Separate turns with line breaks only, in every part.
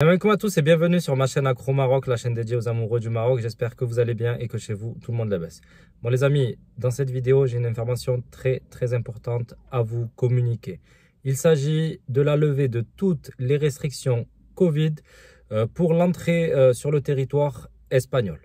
Bienvenue à tous et bienvenue sur ma chaîne acro Maroc, la chaîne dédiée aux amoureux du Maroc. J'espère que vous allez bien et que chez vous, tout le monde la baisse. Bon les amis, dans cette vidéo, j'ai une information très très importante à vous communiquer. Il s'agit de la levée de toutes les restrictions Covid euh, pour l'entrée euh, sur le territoire espagnol.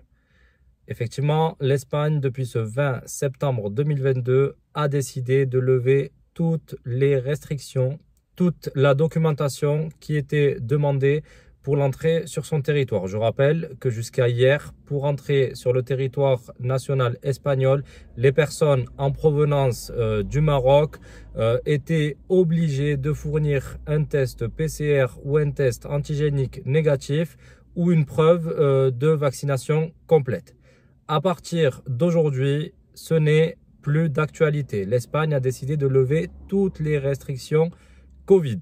Effectivement, l'Espagne, depuis ce 20 septembre 2022, a décidé de lever toutes les restrictions, toute la documentation qui était demandée pour l'entrée sur son territoire. Je rappelle que jusqu'à hier, pour entrer sur le territoire national espagnol, les personnes en provenance euh, du Maroc euh, étaient obligées de fournir un test PCR ou un test antigénique négatif ou une preuve euh, de vaccination complète. À partir d'aujourd'hui, ce n'est plus d'actualité. L'Espagne a décidé de lever toutes les restrictions Covid.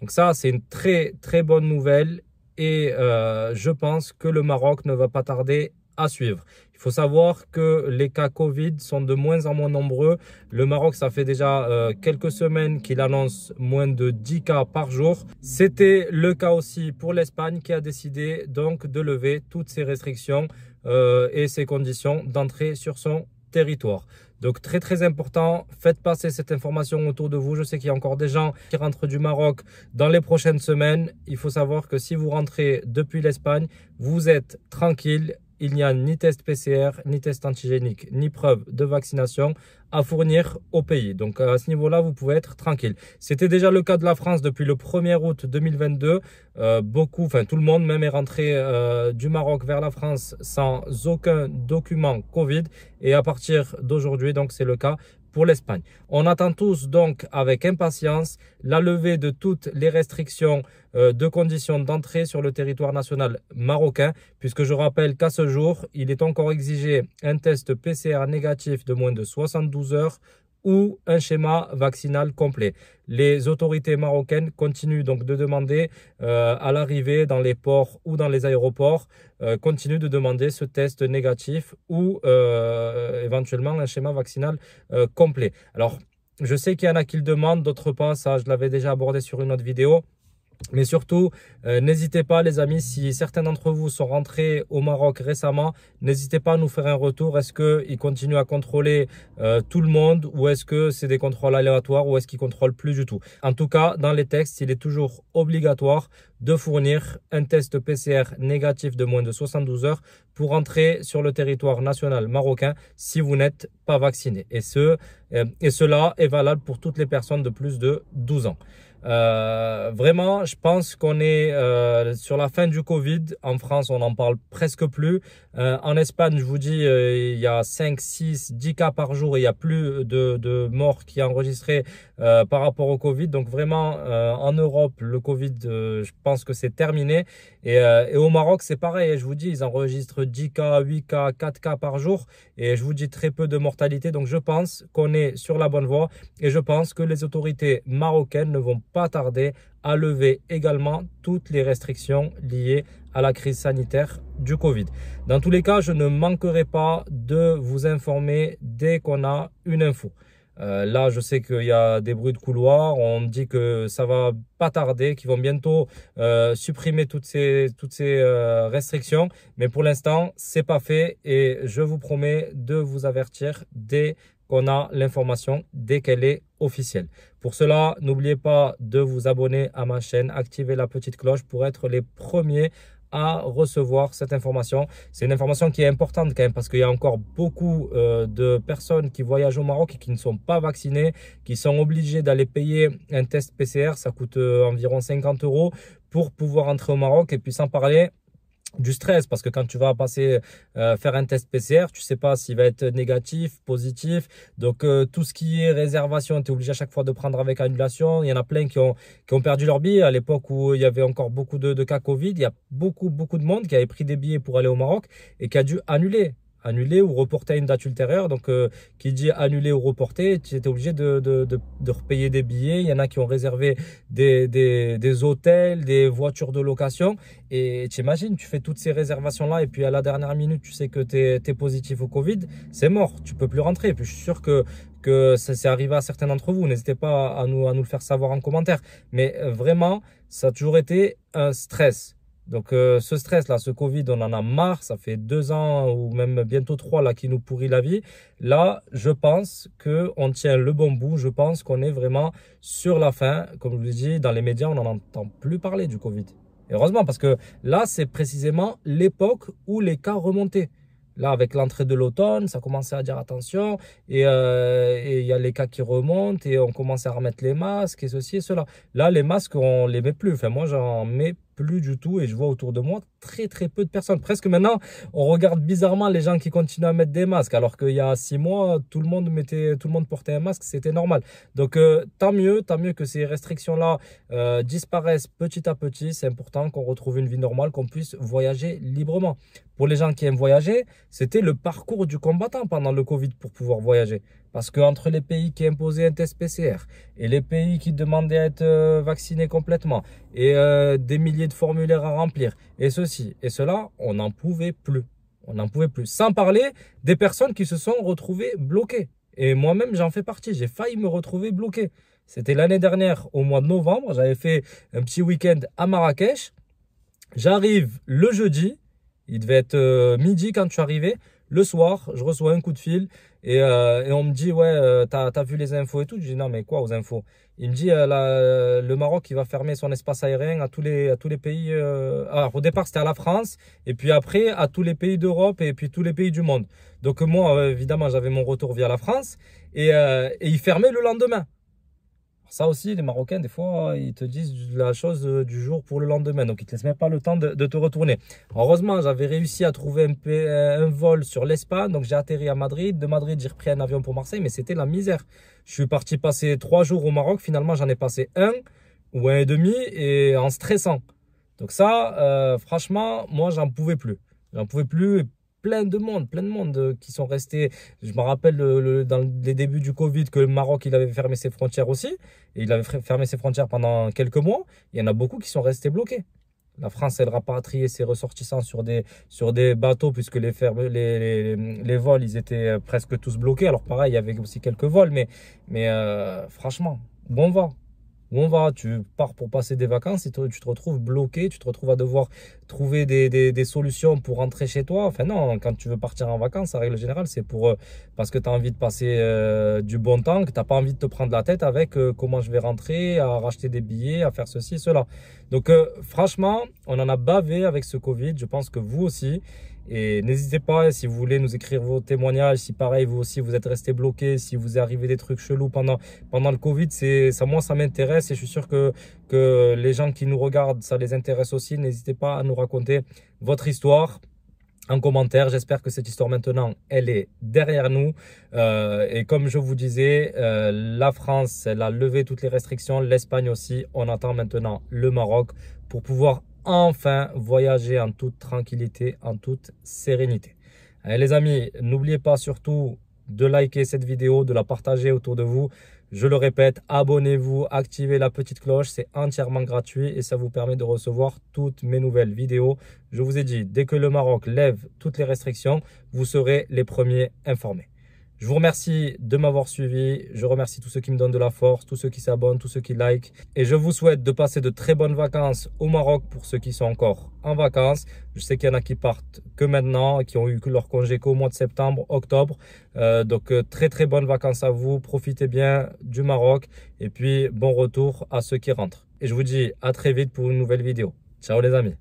Donc ça, c'est une très très bonne nouvelle et euh, je pense que le Maroc ne va pas tarder à suivre. Il faut savoir que les cas Covid sont de moins en moins nombreux. Le Maroc, ça fait déjà euh, quelques semaines qu'il annonce moins de 10 cas par jour. C'était le cas aussi pour l'Espagne qui a décidé donc de lever toutes ses restrictions euh, et ses conditions d'entrée sur son territoire. Donc très très important, faites passer cette information autour de vous. Je sais qu'il y a encore des gens qui rentrent du Maroc dans les prochaines semaines. Il faut savoir que si vous rentrez depuis l'Espagne, vous êtes tranquille, il n'y a ni test PCR, ni test antigénique, ni preuve de vaccination à fournir au pays. Donc à ce niveau-là, vous pouvez être tranquille. C'était déjà le cas de la France depuis le 1er août 2022. Euh, beaucoup, enfin tout le monde même est rentré euh, du Maroc vers la France sans aucun document Covid. Et à partir d'aujourd'hui, donc c'est le cas pour l'Espagne. On attend tous donc avec impatience la levée de toutes les restrictions euh, de conditions d'entrée sur le territoire national marocain, puisque je rappelle qu'à ce jour, il est encore exigé un test PCR négatif de moins de 72 heures ou un schéma vaccinal complet. Les autorités marocaines continuent donc de demander euh, à l'arrivée dans les ports ou dans les aéroports, euh, continuent de demander ce test négatif ou euh, éventuellement un schéma vaccinal complet. Alors, je sais qu'il y en a qui le demandent, d'autres pas, ça je l'avais déjà abordé sur une autre vidéo. Mais surtout, euh, n'hésitez pas les amis, si certains d'entre vous sont rentrés au Maroc récemment, n'hésitez pas à nous faire un retour. Est-ce qu'ils continuent à contrôler euh, tout le monde ou est-ce que c'est des contrôles aléatoires ou est-ce qu'ils contrôlent plus du tout En tout cas, dans les textes, il est toujours obligatoire de fournir un test PCR négatif de moins de 72 heures pour entrer sur le territoire national marocain si vous n'êtes pas vacciné. Et, ce, euh, et cela est valable pour toutes les personnes de plus de 12 ans. Euh, vraiment, je pense qu'on est euh, sur la fin du Covid. En France, on n'en parle presque plus. en Espagne, je vous dis, il y a 5, 6, 10 cas par jour. Il y a plus de, de morts qui est enregistré par rapport au Covid. Donc vraiment, en Europe, le Covid, je pense que c'est terminé. Et, et au Maroc, c'est pareil. Je vous dis, ils enregistrent 10 cas, 8K, 4K par jour. Et je vous dis très peu de mortalité. Donc je pense qu'on est sur la bonne voie. Et je pense que les autorités marocaines ne vont pas tarder à lever également toutes les restrictions liées à la crise sanitaire du Covid. Dans tous les cas, je ne manquerai pas de vous informer dès qu'on a une info. Euh, là, je sais qu'il y a des bruits de couloir. On dit que ça va pas tarder, qu'ils vont bientôt euh, supprimer toutes ces, toutes ces euh, restrictions. Mais pour l'instant, c'est pas fait et je vous promets de vous avertir dès qu'on a l'information, dès qu'elle est officielle. Pour cela, n'oubliez pas de vous abonner à ma chaîne, activer la petite cloche pour être les premiers à recevoir cette information. C'est une information qui est importante quand même parce qu'il y a encore beaucoup euh, de personnes qui voyagent au Maroc et qui ne sont pas vaccinées, qui sont obligées d'aller payer un test PCR, ça coûte euh, environ 50 euros pour pouvoir entrer au Maroc et puis sans parler du stress parce que quand tu vas passer euh, faire un test PCR, tu sais pas s'il va être négatif, positif. Donc euh, tout ce qui est réservation, tu es obligé à chaque fois de prendre avec annulation. Il y en a plein qui ont qui ont perdu leur billet à l'époque où il y avait encore beaucoup de, de, cas Covid, il y a beaucoup beaucoup de monde qui avait pris des billets pour aller au Maroc et qui a dû annuler annulé ou reporté à une date ultérieure. Donc, euh, qui dit annulé ou reporté, tu étais obligé de, de, repayer des billets. Il y en a qui ont réservé des, des, hôtels, des voitures de location. Et tu imagines, tu fais toutes ces réservations-là et puis à la dernière minute, tu sais que tu es, positif au Covid, c'est mort, tu peux plus rentrer. Et puis, je suis sûr que que ça s'est arrivé à certains d'entre vous. N'hésitez pas à nous, à nous le faire savoir en commentaire. Mais euh, vraiment, ça a toujours été un stress donc euh, ce stress là, ce Covid, on en a marre. Ça fait deux ans ou même bientôt trois là qui nous pourrit la vie. Là, je pense que on tient le bon bout. Je pense qu'on est vraiment sur la fin. Comme je vous dis, dans les médias, on n'en entend plus parler du Covid. Et heureusement parce que là, c'est précisément l'époque où les cas remontaient. Là, avec l'entrée de l'automne, ça commençait à dire attention, et euh, il y a les cas qui remontent, et on commençait à remettre les masques, et ceci et cela. Là, les masques, on les met plus. Enfin, moi, j'en mets plus du tout et je vois autour de moi très très peu de personnes. Presque maintenant, on regarde bizarrement les gens qui continuent à mettre des masques alors qu'il y a six mois, tout le monde mettait, tout le monde portait un masque, c'était normal. Donc euh, tant mieux, tant mieux que ces restrictions-là euh, disparaissent petit à petit. C'est important qu'on retrouve une vie normale, qu'on puisse voyager librement. Pour les gens qui aiment voyager, c'était le parcours du combattant pendant le Covid pour pouvoir voyager. Parce qu'entre les pays qui imposaient un test PCR et les pays qui demandaient à être euh, vaccinés complètement et euh, des milliers de formulaires à remplir et ceci et cela, on n'en pouvait plus. On n'en pouvait plus. Sans parler des personnes qui se sont retrouvées bloquées. Et moi-même, j'en fais partie. J'ai failli me retrouver bloqué. C'était l'année dernière, au mois de novembre. J'avais fait un petit week-end à Marrakech. J'arrive le jeudi. Il devait être euh, midi quand je suis arrivé. Le soir, je reçois un coup de fil et, euh, on me dit, ouais, euh, t'as as vu les infos et tout. Je dis, non, mais quoi aux infos Il me dit, euh, euh, le Maroc, il va fermer son espace aérien à tous les, à tous les pays. Euh, alors, au départ, c'était à la France, et puis après, à tous les pays d'Europe, et puis tous les pays du monde. Donc, moi, évidemment, j'avais mon retour via la France, et, et il fermait le lendemain. Ça aussi, les Marocains, des fois, ils te disent la chose euh, du jour pour le lendemain. Donc, ils te laissent même pas le temps de, te retourner. Heureusement, j'avais réussi à trouver un, euh, un vol sur l'Espagne. Donc, j'ai atterri à Madrid. De Madrid, j'ai repris un avion pour Marseille, mais c'était la misère. Je suis parti passer trois jours au Maroc. Finalement, j'en ai passé un ou un et demi et en stressant. Donc ça, euh, franchement, moi, j'en pouvais plus. J'en pouvais plus plein de monde, plein de monde euh, qui sont restés. Je me rappelle euh, dans les débuts du Covid que le Maroc, il avait fermé ses frontières aussi. Et il avait fermé ses frontières pendant quelques mois. Il y en a beaucoup qui sont restés bloqués. La France, elle rapatriait ses ressortissants sur des, sur des bateaux puisque les, les, vols, ils étaient euh, presque tous bloqués. Alors pareil, il y avait aussi quelques vols, mais, mais franchement, bon vent où on va, tu pars pour passer des vacances et tu te retrouves bloqué, tu te retrouves à devoir trouver des, solutions pour rentrer chez toi. Enfin non, quand tu veux partir en vacances, en règle générale, c'est pour euh, parce que tu as envie de passer euh, du bon temps, que tu n'as pas envie de te prendre la tête avec euh, comment je vais rentrer, à racheter des billets, à faire ceci, cela. Donc franchement, on en a bavé avec ce Covid, je pense que vous aussi. Et n'hésitez pas, si vous voulez nous écrire vos témoignages, si pareil, vous aussi, vous êtes resté bloqué, si vous arrivez arrivé des trucs chelous pendant, pendant le Covid, c'est, ça, moi, ça m'intéresse et je suis sûr que, que les gens qui nous regardent, ça les intéresse aussi. N'hésitez pas à nous raconter votre histoire en commentaire. J'espère que cette histoire maintenant, elle est derrière nous. Euh, et comme je vous disais, euh, la France, elle a levé toutes les restrictions, l'Espagne aussi. On attend maintenant le Maroc pour pouvoir enfin voyager en toute tranquillité, en toute sérénité. Eh, les amis, n'oubliez pas surtout de liker cette vidéo, de la partager autour de vous. Je le répète, abonnez-vous, activez la petite cloche, c'est entièrement gratuit et ça vous permet de recevoir toutes mes nouvelles vidéos. Je vous ai dit, dès que le Maroc lève toutes les restrictions, vous serez les premiers informés. Je vous remercie de m'avoir suivi. Je remercie tous ceux qui me donnent de la force, tous ceux qui s'abonnent, tous ceux qui likent. Et je vous souhaite de passer de très bonnes vacances au Maroc pour ceux qui sont encore en vacances. Je sais qu'il y en a qui partent que maintenant, qui ont eu leur congé qu'au mois de septembre, octobre. Euh, donc euh, très très bonnes vacances à vous. Profitez bien du Maroc. Et puis bon retour à ceux qui rentrent. Et je vous dis à très vite pour une nouvelle vidéo. Ciao les amis.